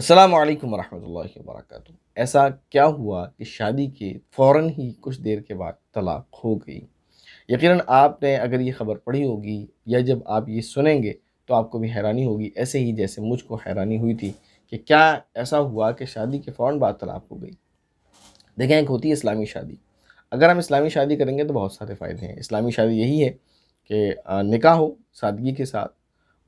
अस्सलाम वालेकुम रहमतुल्लाहि व ऐसा क्या हुआ कि शादी के फ़ौर ही कुछ देर के बाद तलाक़ हो गई यकीनन आपने अगर ये ख़बर पढ़ी होगी या जब आप ये सुनेंगे तो आपको भी हैरानी होगी ऐसे ही जैसे मुझको हैरानी हुई थी कि क्या ऐसा हुआ कि शादी के फौरन बाद तलाक़ हो गई देखें एक होती है इस्लामी शादी अगर हम इस्लामी शादी करेंगे तो बहुत सारे फ़ायदे हैं इस्लामी शादी यही है कि निकाह हो सादगी के साथ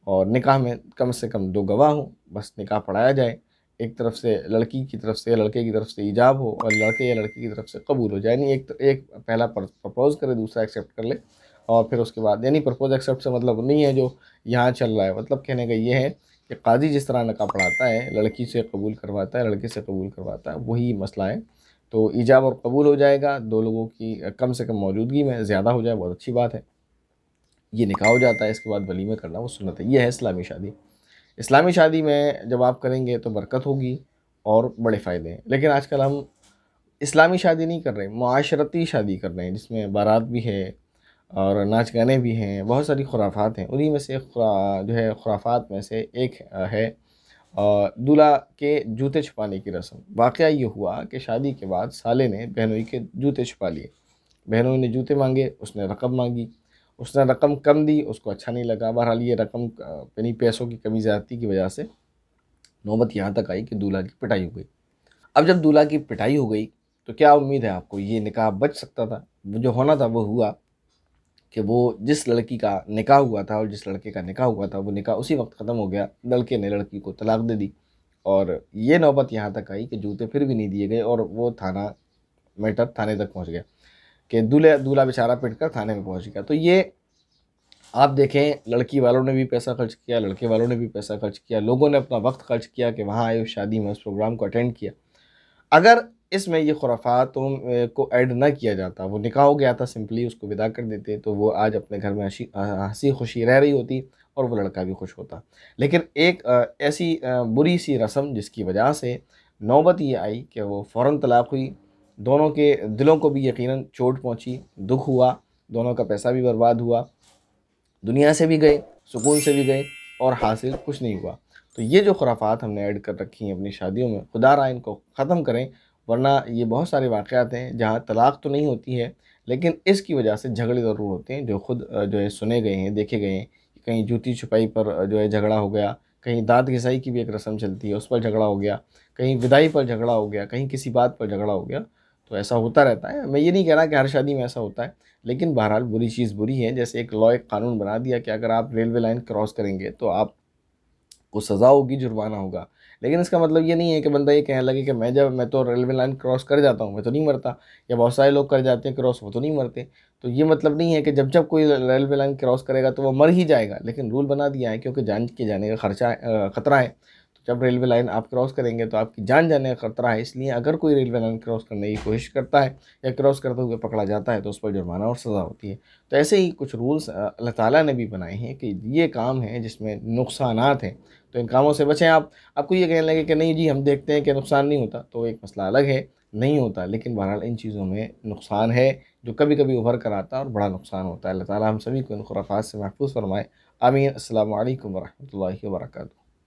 और निकाह में कम से कम दो गवाह हों बस निकाह पढ़ाया जाए एक तरफ से लड़की की तरफ से या लड़के की तरफ से ईजाब हो और लड़के या लड़की की तरफ से कबूल हो जाए यानी एक एक पहला प्रपोज़ करे दूसरा एक्सेप्ट कर ले और फिर उसके बाद यानी प्रपोज एक्सेप्ट से मतलब नहीं है जो यहाँ चल रहा है मतलब कहने का ये है कि काजी जिस तरह नका पढ़ाता है लड़की से कबूल करवाता है लड़के से कबूल करवाता है वही मसला है तो ईजाब और कबूल हो जाएगा दो लोगों की कम से कम मौजूदगी में ज़्यादा हो जाए बहुत अच्छी बात है ये निकाह हो जाता है इसके बाद वलीमे करना वो सुनत है ये है इस्लामी शादी इस्लामी शादी में जब आप करेंगे तो बरकत होगी और बड़े फ़ायदे हैं लेकिन आजकल हम इस्लामी शादी नहीं कर रहे माशरती शादी कर रहे हैं जिसमें बारात भी है और नाच गाने भी हैं बहुत सारी खुराफात हैं उन्हीं में से खुरा जो है खुराफात में से एक है दूल्हा के जूते छुपाने की रस्म वाक़ ये हुआ कि शादी के बाद साले ने बहनोई के जूते छुपा लिए बहनोई ने जूते मांगे उसने रकम मांगी उसने रकम कम दी उसको अच्छा नहीं लगा बहरहाल ये रकम यानी पैसों की कमी ज़्यादा की वजह से नौबत यहाँ तक आई कि दूल्हा की पिटाई हो गई अब जब दूल्हा की पिटाई हो गई तो क्या उम्मीद है आपको ये निकाह बच सकता था जो होना था वो हुआ कि वो जिस लड़की का निकाह हुआ था और जिस लड़के का निकाह हुआ था वो निकाह उसी वक्त ख़त्म हो गया लड़के ने लड़की को तलाक दे दी और ये नौबत यहाँ तक आई कि जूते फिर भी नहीं दिए गए और वो थाना मैटर थाने तक पहुँच गया कि दूल्हे दूल्हा बेचारा पिट कर थाने में पहुंच गया तो ये आप देखें लड़की वालों ने भी पैसा खर्च किया लड़के वालों ने भी पैसा खर्च किया लोगों ने अपना वक्त खर्च किया कि वहाँ आए उस शादी में उस प्रोग्राम को अटेंड किया अगर इसमें ये खुराफात को ऐड ना किया जाता वो निकाह हो गया था सिंपली उसको विदा कर देते तो वो आज अपने घर में हंसी खुशी रह रही होती और वो लड़का भी खुश होता लेकिन एक ऐसी बुरी सी रस्म जिसकी वजह से नौबत ये आई कि वो फ़ौर तलाक हुई दोनों के दिलों को भी यकीनन चोट पहुंची दुख हुआ दोनों का पैसा भी बर्बाद हुआ दुनिया से भी गए सुकून से भी गए और हासिल कुछ नहीं हुआ तो ये जो खुराफात हमने ऐड कर रखी हैं अपनी शादियों में खुदा रहा इनको ख़त्म करें वरना ये बहुत सारे वाक़ात हैं जहाँ तलाक तो नहीं होती है लेकिन इसकी वजह से झगड़े ज़रूर होते हैं जो खुद जो है सुने गए हैं देखे गए हैं कहीं जूती छुपाई पर जो है झगड़ा हो गया कहीं दांत घिसाई की भी एक रस्म चलती है उस पर झगड़ा हो गया कहीं विदाई पर झगड़ा हो गया कहीं किसी बात पर झगड़ा हो गया तो ऐसा होता रहता है मैं ये नहीं कह रहा कि हर शादी में ऐसा होता है लेकिन बहरहाल बुरी चीज़ बुरी है जैसे एक लॉ एक कानून बना दिया कि अगर आप रेलवे लाइन क्रॉस करेंगे तो आप को सज़ा होगी जुर्माना होगा लेकिन इसका मतलब ये नहीं है कि बंदा ये कहने लगे कि मैं जब मैं तो रेलवे लाइन क्रॉस कर जाता हूँ मैं तो नहीं मरता या बहुत सारे लोग कर जाते हैं क्रॉस वो तो नहीं मरते तो ये मतलब नहीं है कि जब जब कोई रेलवे लाइन क्रॉस करेगा तो वो मर ही जाएगा लेकिन रूल बना दिया है क्योंकि जान के जाने का खर्चा ख़तरा है जब रेलवे लाइन आप क्रॉस करेंगे तो आपकी जान जाने का खतरा है इसलिए अगर कोई रेलवे लाइन क्रॉस करने की कोशिश करता है या क्रॉस करते हुए पकड़ा जाता है तो उस पर जुर्माना और सज़ा होती है तो ऐसे ही कुछ रूल्स अल्लाह ताला ने भी बनाए हैं कि ये काम है जिसमें नुकसान हैं तो इन कामों से बचें आप आपको ये कहने लगे कि नहीं जी हम देखते हैं कि नुकसान नहीं होता तो एक मसला अलग है नहीं होता लेकिन बहरहाल इन चीज़ों में नुकसान है जो कभी कभी उभर कर आता है और बड़ा नुकसान होता है अल्लाह ताला हम सभी को इन खुराफात से महफूज फरमाए आमीन अल्लाम वरहमल वर्का